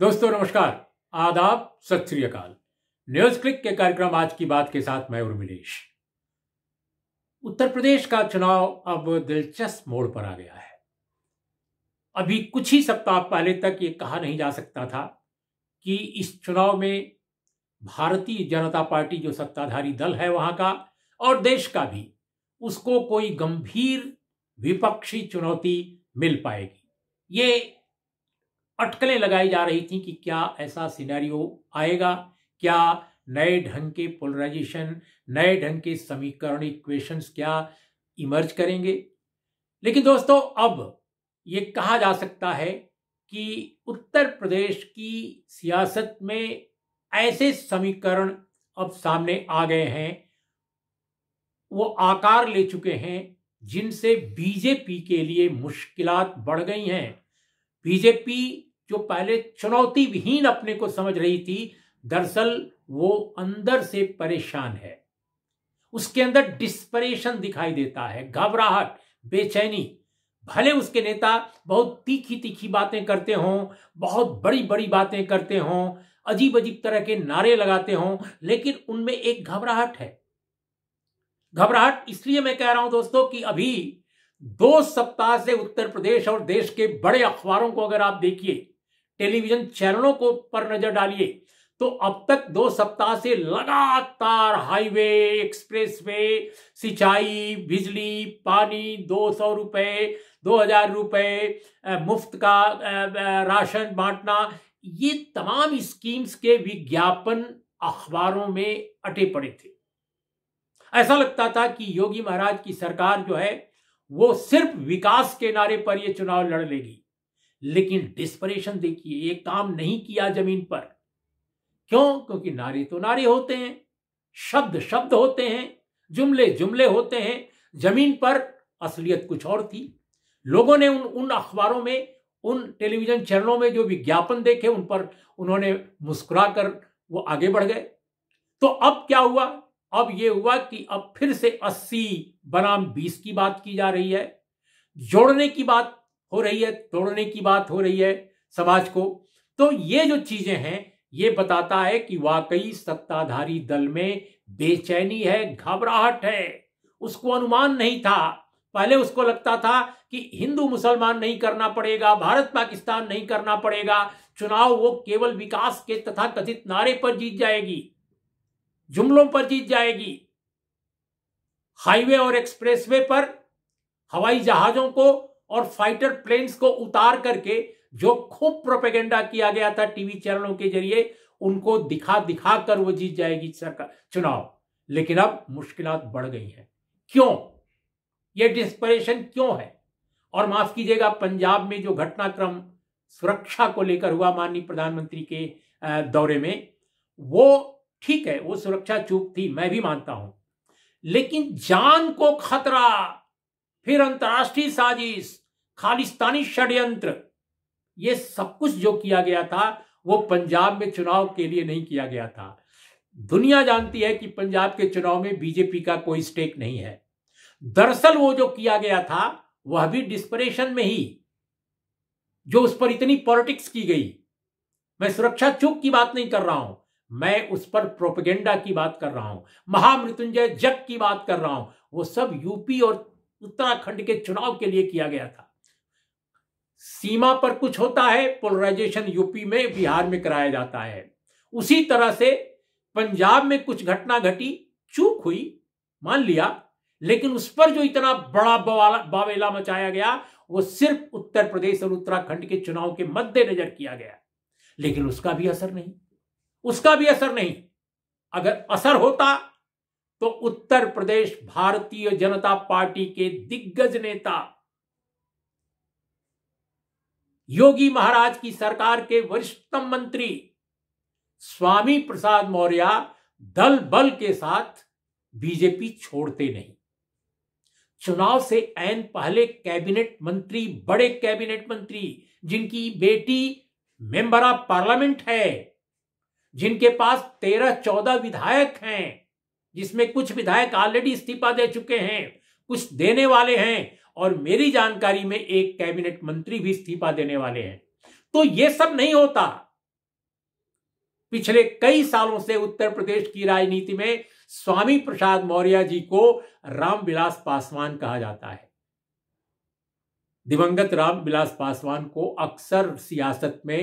दोस्तों नमस्कार आदाब सत श्री अकाल न्यूज क्लिक के कार्यक्रम आज की बात के साथ मैं उर्मिलेश उत्तर प्रदेश का चुनाव अब दिलचस्प मोड़ पर आ गया है अभी कुछ ही सप्ताह पहले तक ये कहा नहीं जा सकता था कि इस चुनाव में भारतीय जनता पार्टी जो सत्ताधारी दल है वहां का और देश का भी उसको कोई गंभीर विपक्षी चुनौती मिल पाएगी ये अटकलें लगाई जा रही थी कि क्या ऐसा सिनेरियो आएगा क्या नए ढंग के पोलराइजेशन नए ढंग के समीकरण इक्वेशंस क्या इमर्ज करेंगे लेकिन दोस्तों अब ये कहा जा सकता है कि उत्तर प्रदेश की सियासत में ऐसे समीकरण अब सामने आ गए हैं वो आकार ले चुके हैं जिनसे बीजेपी के लिए मुश्किलात बढ़ गई हैं बीजेपी जो पहले चुनौती विहीन अपने को समझ रही थी दरअसल वो अंदर से परेशान है उसके अंदर डिस्परेशन दिखाई देता है घबराहट बेचैनी भले उसके नेता बहुत तीखी तीखी बातें करते हों बहुत बड़ी बड़ी बातें करते हों अजीब अजीब तरह के नारे लगाते हों लेकिन उनमें एक घबराहट है घबराहट इसलिए मैं कह रहा हूं दोस्तों कि अभी दो सप्ताह से उत्तर प्रदेश और देश के बड़े अखबारों को अगर आप देखिए टेलीविजन चैनलों को पर नजर डालिए तो अब तक दो सप्ताह से लगातार हाईवे एक्सप्रेसवे सिंचाई बिजली पानी दो सौ रुपये दो हजार रुपये मुफ्त का राशन बांटना ये तमाम स्कीम्स के विज्ञापन अखबारों में अटे पड़े थे ऐसा लगता था कि योगी महाराज की सरकार जो है वो सिर्फ विकास के नारे पर ये चुनाव लड़ लेगी लेकिन डिस्परेशन देखिए ये काम नहीं किया जमीन पर क्यों क्योंकि नारे तो नारे होते हैं शब्द शब्द होते हैं जुमले जुमले होते हैं जमीन पर असलियत कुछ और थी लोगों ने उन उन अखबारों में उन टेलीविजन चैनलों में जो विज्ञापन देखे उन पर उन्होंने मुस्कुराकर वो आगे बढ़ गए तो अब क्या हुआ अब यह हुआ कि अब फिर से 80 बनाम 20 की बात की जा रही है जोड़ने की बात हो रही है तोड़ने की बात हो रही है समाज को तो ये जो चीजें हैं ये बताता है कि वाकई सत्ताधारी दल में बेचैनी है घबराहट है उसको अनुमान नहीं था पहले उसको लगता था कि हिंदू मुसलमान नहीं करना पड़ेगा भारत पाकिस्तान नहीं करना पड़ेगा चुनाव वो केवल विकास के तथा कथित नारे पर जीत जाएगी जुमलों पर जीत जाएगी हाईवे और एक्सप्रेसवे पर हवाई जहाजों को और फाइटर प्लेन्स को उतार करके जो खूब प्रोपेगेंडा किया गया था टीवी चैनलों के जरिए उनको दिखा दिखा कर वो जीत जाएगी सरकार चुनाव लेकिन अब मुश्किल बढ़ गई है क्यों ये डिस्परेशन क्यों है और माफ कीजिएगा पंजाब में जो घटनाक्रम सुरक्षा को लेकर हुआ माननीय प्रधानमंत्री के दौरे में वो ठीक है वो सुरक्षा चूक थी मैं भी मानता हूं लेकिन जान को खतरा फिर अंतर्राष्ट्रीय साजिश खालिस्तानी षड्यंत्र ये सब कुछ जो किया गया था वो पंजाब में चुनाव के लिए नहीं किया गया था दुनिया जानती है कि पंजाब के चुनाव में बीजेपी का कोई स्टेक नहीं है दरअसल वो जो किया गया था वह भी डिस्परेशन में ही जो उस पर इतनी पॉलिटिक्स की गई मैं सुरक्षा चूक की बात नहीं कर रहा हूं मैं उस पर प्रोपेगेंडा की बात कर रहा हूं महामृत्युंजय जग की बात कर रहा हूं वो सब यूपी और उत्तराखंड के चुनाव के लिए किया गया था सीमा पर कुछ होता है पोलराइजेशन यूपी में बिहार में कराया जाता है उसी तरह से पंजाब में कुछ घटना घटी चूक हुई मान लिया लेकिन उस पर जो इतना बड़ा बावेला मचाया गया वो सिर्फ उत्तर प्रदेश और उत्तराखंड के चुनाव के मद्देनजर किया गया लेकिन उसका भी असर नहीं उसका भी असर नहीं अगर असर होता तो उत्तर प्रदेश भारतीय जनता पार्टी के दिग्गज नेता योगी महाराज की सरकार के वरिष्ठतम मंत्री स्वामी प्रसाद मौर्य दल बल के साथ बीजेपी छोड़ते नहीं चुनाव से ऐन पहले कैबिनेट मंत्री बड़े कैबिनेट मंत्री जिनकी बेटी मेंबर ऑफ पार्लियामेंट है जिनके पास तेरह चौदह विधायक हैं जिसमें कुछ विधायक ऑलरेडी इस्तीफा दे चुके हैं कुछ देने वाले हैं और मेरी जानकारी में एक कैबिनेट मंत्री भी इस्तीफा देने वाले हैं तो ये सब नहीं होता पिछले कई सालों से उत्तर प्रदेश की राजनीति में स्वामी प्रसाद मौर्य जी को रामविलास पासवान कहा जाता है दिवंगत रामविलास पासवान को अक्सर सियासत में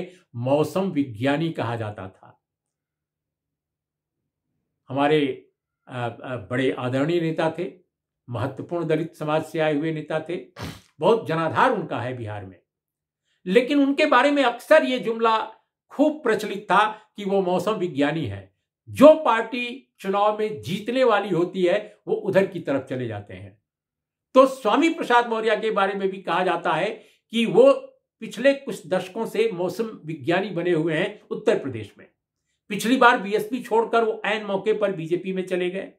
मौसम विज्ञानी कहा जाता था हमारे बड़े आदरणीय नेता थे महत्वपूर्ण दलित समाज से आए हुए नेता थे बहुत जनाधार उनका है बिहार में लेकिन उनके बारे में अक्सर ये जुमला खूब प्रचलित था कि वो मौसम विज्ञानी है जो पार्टी चुनाव में जीतने वाली होती है वो उधर की तरफ चले जाते हैं तो स्वामी प्रसाद मौर्य के बारे में भी कहा जाता है कि वो पिछले कुछ दशकों से मौसम विज्ञानी बने हुए हैं उत्तर प्रदेश में पिछली बार बीएसपी छोड़कर वो ऐन मौके पर बीजेपी में चले गए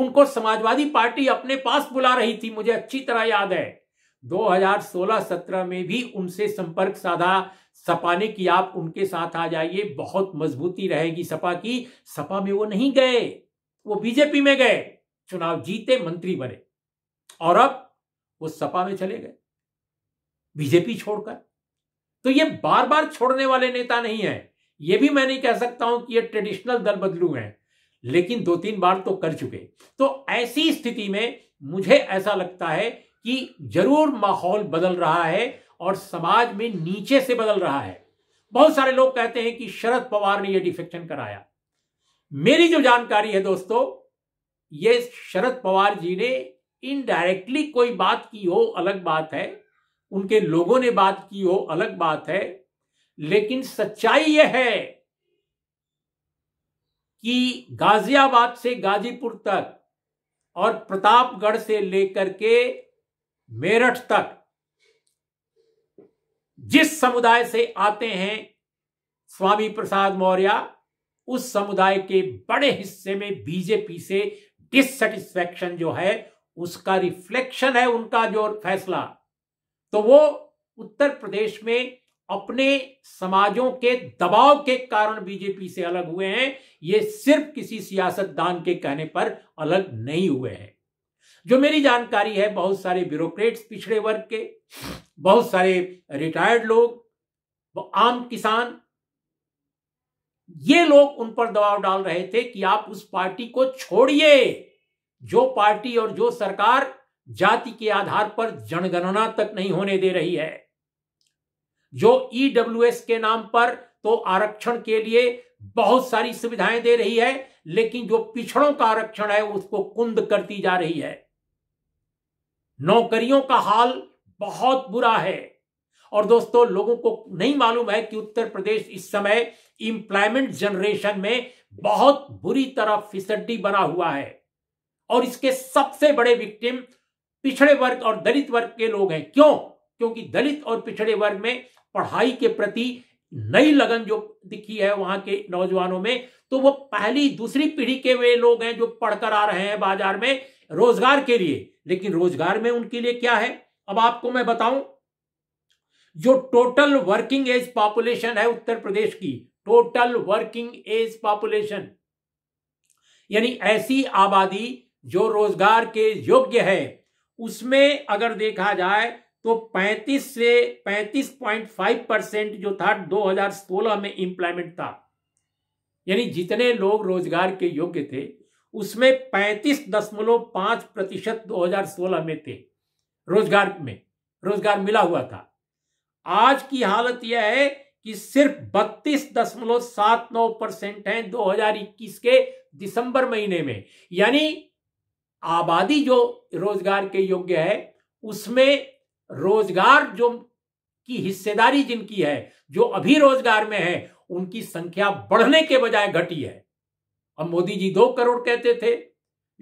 उनको समाजवादी पार्टी अपने पास बुला रही थी मुझे अच्छी तरह याद है 2016-17 में भी उनसे संपर्क साधा सपा ने कि आप उनके साथ आ जाइए बहुत मजबूती रहेगी सपा की सपा में वो नहीं गए वो बीजेपी में गए चुनाव जीते मंत्री बने और अब वो सपा में चले गए बीजेपी छोड़कर तो ये बार बार छोड़ने वाले नेता नहीं है ये भी मैं नहीं कह सकता हूं कि ये ट्रेडिशनल दल बदलू हैं लेकिन दो तीन बार तो कर चुके तो ऐसी स्थिति में मुझे ऐसा लगता है कि जरूर माहौल बदल रहा है और समाज में नीचे से बदल रहा है बहुत सारे लोग कहते हैं कि शरद पवार ने यह डिफेक्शन कराया मेरी जो जानकारी है दोस्तों ये शरद पवार जी ने इनडायरेक्टली कोई बात की हो अलग बात है उनके लोगों ने बात की हो अलग बात है लेकिन सच्चाई यह है कि गाजियाबाद से गाजीपुर तक और प्रतापगढ़ से लेकर के मेरठ तक जिस समुदाय से आते हैं स्वामी प्रसाद मौर्य उस समुदाय के बड़े हिस्से में बीजेपी से डिससेटिस्फेक्शन जो है उसका रिफ्लेक्शन है उनका जो फैसला तो वो उत्तर प्रदेश में अपने समाजों के दबाव के कारण बीजेपी से अलग हुए हैं ये सिर्फ किसी सियासतदान के कहने पर अलग नहीं हुए हैं जो मेरी जानकारी है बहुत सारे ब्यूरोक्रेट्स पिछड़े वर्ग के बहुत सारे रिटायर्ड लोग आम किसान ये लोग उन पर दबाव डाल रहे थे कि आप उस पार्टी को छोड़िए जो पार्टी और जो सरकार जाति के आधार पर जनगणना तक नहीं होने दे रही है जो ईडब्ल्यूएस e के नाम पर तो आरक्षण के लिए बहुत सारी सुविधाएं दे रही है लेकिन जो पिछड़ों का आरक्षण है उसको कुंद करती जा रही है नौकरियों का हाल बहुत बुरा है और दोस्तों लोगों को नहीं मालूम है कि उत्तर प्रदेश इस समय इंप्लायमेंट जनरेशन में बहुत बुरी तरह फिसड्डी बना हुआ है और इसके सबसे बड़े विक्टिम पिछड़े वर्ग और दलित वर्ग के लोग हैं क्यों क्योंकि दलित और पिछड़े वर्ग में पढ़ाई के प्रति नई लगन जो दिखी है वहां के नौजवानों में तो वो पहली दूसरी पीढ़ी के वे लोग हैं जो पढ़कर आ रहे हैं बाजार में रोजगार के लिए लेकिन रोजगार में उनके लिए क्या है अब आपको मैं बताऊं जो टोटल वर्किंग एज पॉपुलेशन है उत्तर प्रदेश की टोटल वर्किंग एज पॉपुलेशन यानी ऐसी आबादी जो रोजगार के योग्य है उसमें अगर देखा जाए तो 35 से 35.5 परसेंट जो था 2016 में इंप्लायमेंट था यानी जितने लोग रोजगार के योग्य थे उसमें 35.5 प्रतिशत 2016 में थे रोजगार में रोजगार मिला हुआ था आज की हालत यह है कि सिर्फ बत्तीस दशमलव सात नौ परसेंट है 2021 के दिसंबर महीने में यानी आबादी जो रोजगार के योग्य है उसमें रोजगार जो की हिस्सेदारी जिनकी है जो अभी रोजगार में है उनकी संख्या बढ़ने के बजाय घटी है अब मोदी जी दो करोड़ कहते थे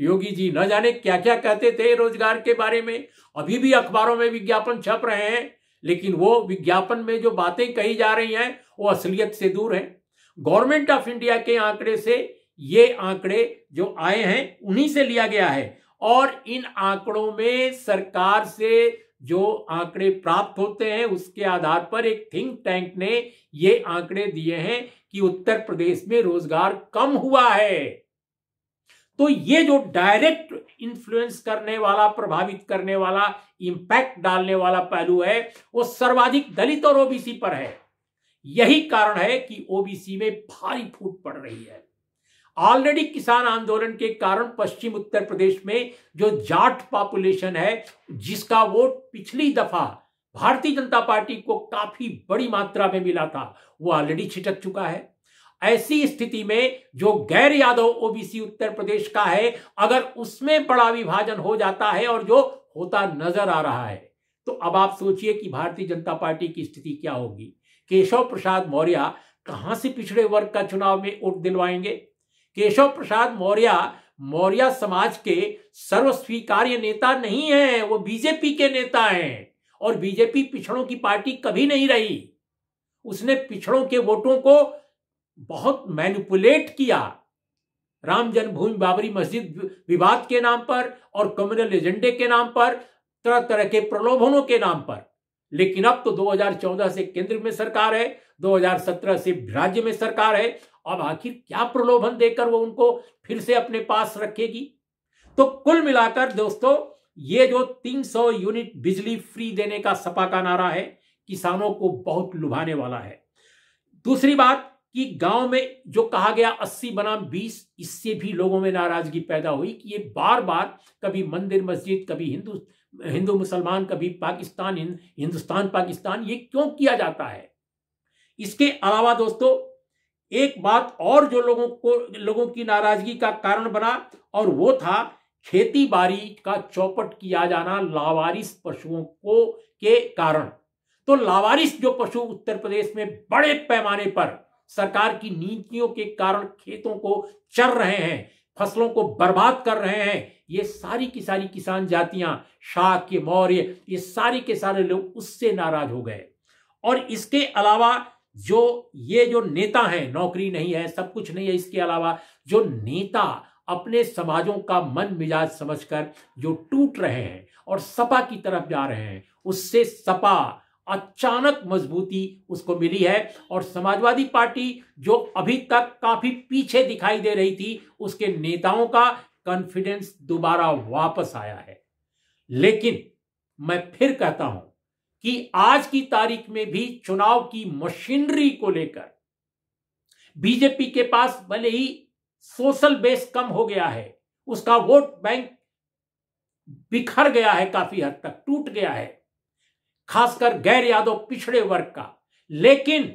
योगी जी न जाने क्या क्या कहते थे रोजगार के बारे में अभी भी अखबारों में विज्ञापन छप रहे हैं लेकिन वो विज्ञापन में जो बातें कही जा रही हैं वो असलियत से दूर है गवर्नमेंट ऑफ इंडिया के आंकड़े से ये आंकड़े जो आए हैं उन्हीं से लिया गया है और इन आंकड़ों में सरकार से जो आंकड़े प्राप्त होते हैं उसके आधार पर एक थिंक टैंक ने ये आंकड़े दिए हैं कि उत्तर प्रदेश में रोजगार कम हुआ है तो ये जो डायरेक्ट इन्फ्लुएंस करने वाला प्रभावित करने वाला इंपैक्ट डालने वाला पहलू है वो सर्वाधिक दलित और ओबीसी पर है यही कारण है कि ओबीसी में भारी फूट पड़ रही है ऑलरेडी किसान आंदोलन के कारण पश्चिम उत्तर प्रदेश में जो जाट पॉपुलेशन है जिसका वोट पिछली दफा भारतीय जनता पार्टी को काफी बड़ी मात्रा में मिला था वो ऑलरेडी छिटक चुका है ऐसी स्थिति में जो गैर यादव ओबीसी उत्तर प्रदेश का है अगर उसमें बड़ा विभाजन हो जाता है और जो होता नजर आ रहा है तो अब आप सोचिए कि भारतीय जनता पार्टी की स्थिति क्या होगी केशव प्रसाद मौर्य कहां से पिछड़े वर्ग का चुनाव में वोट दिलवाएंगे केशव प्रसाद मौर्य मौर्य समाज के सर्वस्वीकार्य नेता नहीं है वो बीजेपी के नेता हैं और बीजेपी पिछड़ों की पार्टी कभी नहीं रही उसने पिछड़ों के वोटों को बहुत मैनिपुलेट किया राम जन्मभूमि बाबरी मस्जिद विवाद के नाम पर और कम्युनल एजेंडे के नाम पर तरह तरह के प्रलोभनों के नाम पर लेकिन अब तो 2014 से केंद्र में सरकार है 2017 से राज्य में सरकार है अब आखिर क्या प्रलोभन देकर वो उनको फिर से अपने पास रखेगी तो कुल मिलाकर दोस्तों ये जो 300 यूनिट बिजली फ्री देने का सपा का नारा है किसानों को बहुत लुभाने वाला है दूसरी बात कि गांव में जो कहा गया 80 बनाम 20 इससे भी लोगों में नाराजगी पैदा हुई कि ये बार बार कभी मंदिर मस्जिद कभी हिंदू हिंदू मुसलमान कभी पाकिस्तान हिंदुस्तान पाकिस्तान ये क्यों किया जाता है इसके अलावा दोस्तों एक बात और जो लोगों को लोगों की नाराजगी का कारण बना और वो था खेती बाड़ी का चौपट किया जाना लावारिस पशुओं को के कारण तो लावारिस जो पशु उत्तर प्रदेश में बड़े पैमाने पर सरकार की नीतियों के कारण खेतों को चर रहे हैं फसलों को बर्बाद कर रहे हैं ये सारी की सारी किसान जातियां के मौर्य ये सारे के सारे लोग उससे नाराज हो गए और इसके अलावा जो ये जो नेता हैं नौकरी नहीं है सब कुछ नहीं है इसके अलावा जो नेता अपने समाजों का मन मिजाज समझकर जो टूट रहे हैं और सपा की तरफ जा रहे हैं उससे सपा अचानक मजबूती उसको मिली है और समाजवादी पार्टी जो अभी तक काफी पीछे दिखाई दे रही थी उसके नेताओं का कॉन्फिडेंस दोबारा वापस आया है लेकिन मैं फिर कहता हूं कि आज की तारीख में भी चुनाव की मशीनरी को लेकर बीजेपी के पास भले ही सोशल बेस कम हो गया है उसका वोट बैंक बिखर गया है काफी हद तक टूट गया है खासकर गैर यादव पिछड़े वर्ग का लेकिन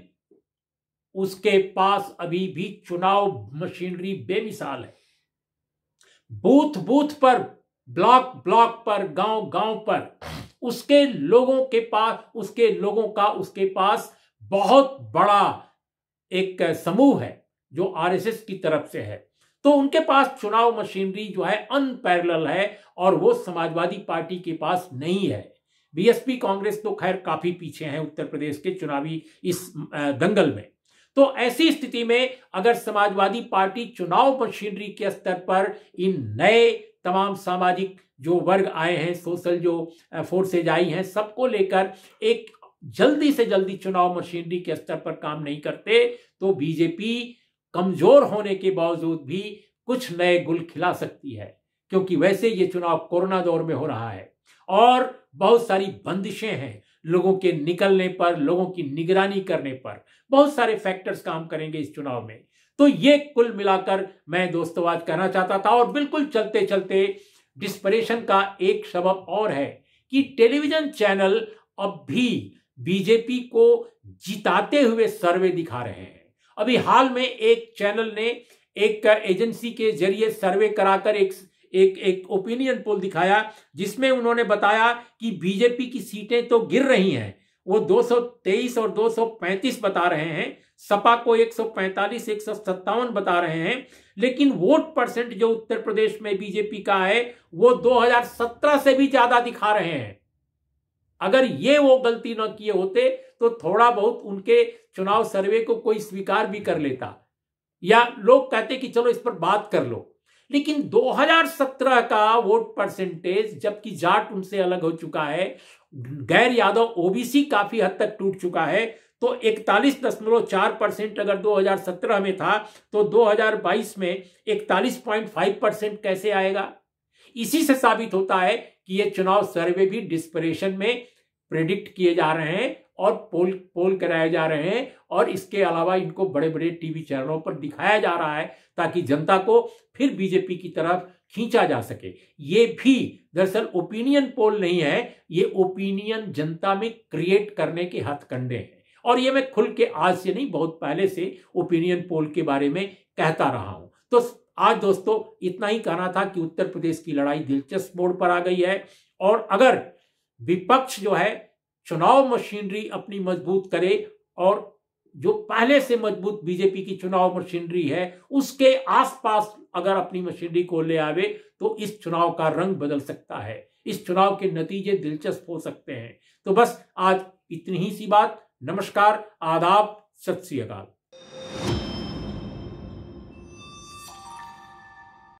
उसके पास अभी भी चुनाव मशीनरी बेमिसाल है बूथ बूथ पर ब्लॉक ब्लॉक पर गांव गांव पर उसके लोगों के पास उसके लोगों का उसके पास बहुत बड़ा एक समूह है जो आरएसएस की तरफ से है तो उनके पास चुनाव मशीनरी जो है अनपैरल है और वो समाजवादी पार्टी के पास नहीं है बीएसपी कांग्रेस तो खैर काफी पीछे हैं उत्तर प्रदेश के चुनावी इस दंगल में तो ऐसी स्थिति में अगर समाजवादी पार्टी चुनाव मशीनरी के स्तर पर इन नए तमाम सामाजिक जो वर्ग आए हैं सोशल जो फोर्सेज आई हैं सबको लेकर एक जल्दी से जल्दी चुनाव मशीनरी के स्तर पर काम नहीं करते तो बीजेपी कमजोर होने के बावजूद भी कुछ नए गुल खिला सकती है क्योंकि वैसे ये चुनाव कोरोना दौर में हो रहा है और बहुत सारी बंदिशें हैं लोगों के निकलने पर लोगों की निगरानी करने पर बहुत सारे फैक्टर्स काम करेंगे इस चुनाव में तो ये कुल मिलाकर मैं दोस्तों आज कहना चाहता था और बिल्कुल चलते चलते डिस्परेशन का एक सबब और है कि टेलीविजन चैनल अब भी बीजेपी को जिताते हुए सर्वे दिखा रहे हैं अभी हाल में एक चैनल ने एक एजेंसी के जरिए सर्वे कराकर एक एक एक ओपिनियन पोल दिखाया जिसमें उन्होंने बताया कि बीजेपी की सीटें तो गिर रही हैं वो 223 और 235 बता रहे हैं सपा को 145 एक बता रहे हैं लेकिन वोट परसेंट जो उत्तर प्रदेश में बीजेपी का है वो 2017 से भी ज्यादा दिखा रहे हैं अगर ये वो गलती ना किए होते तो थोड़ा बहुत उनके चुनाव सर्वे को कोई स्वीकार भी कर लेता या लोग कहते कि चलो इस पर बात कर लो लेकिन 2017 का वोट परसेंटेज जबकि जाट उनसे अलग हो चुका है गैर यादव ओबीसी काफी हद तक टूट चुका है तो इकतालीस दशमलव चार परसेंट अगर 2017 में था तो 2022 में इकतालीस पॉइंट फाइव परसेंट कैसे आएगा इसी से साबित होता है कि ये चुनाव सर्वे भी डिस्परेशन में प्रेडिक्ट किए जा रहे हैं और पोल पोल कराए जा रहे हैं और इसके अलावा इनको बड़े बड़े टीवी चैनलों पर दिखाया जा रहा है ताकि जनता को फिर बीजेपी की तरफ खींचा जा सके ये भी दरअसल ओपिनियन पोल नहीं है ये ओपिनियन जनता में क्रिएट करने के हथकंडे हैं और ये मैं खुल के आज से नहीं बहुत पहले से ओपिनियन पोल के बारे में कहता रहा हूं तो आज दोस्तों इतना ही कहना था कि उत्तर प्रदेश की लड़ाई दिलचस्प बोर्ड पर आ गई है और अगर विपक्ष जो है चुनाव मशीनरी अपनी मजबूत करे और जो पहले से मजबूत बीजेपी की चुनाव मशीनरी है उसके आसपास अगर अपनी मशीनरी को ले आवे तो इस चुनाव का रंग बदल सकता है इस चुनाव के नतीजे दिलचस्प हो सकते हैं तो बस आज इतनी ही सी बात नमस्कार आदाब सत श्रीकाल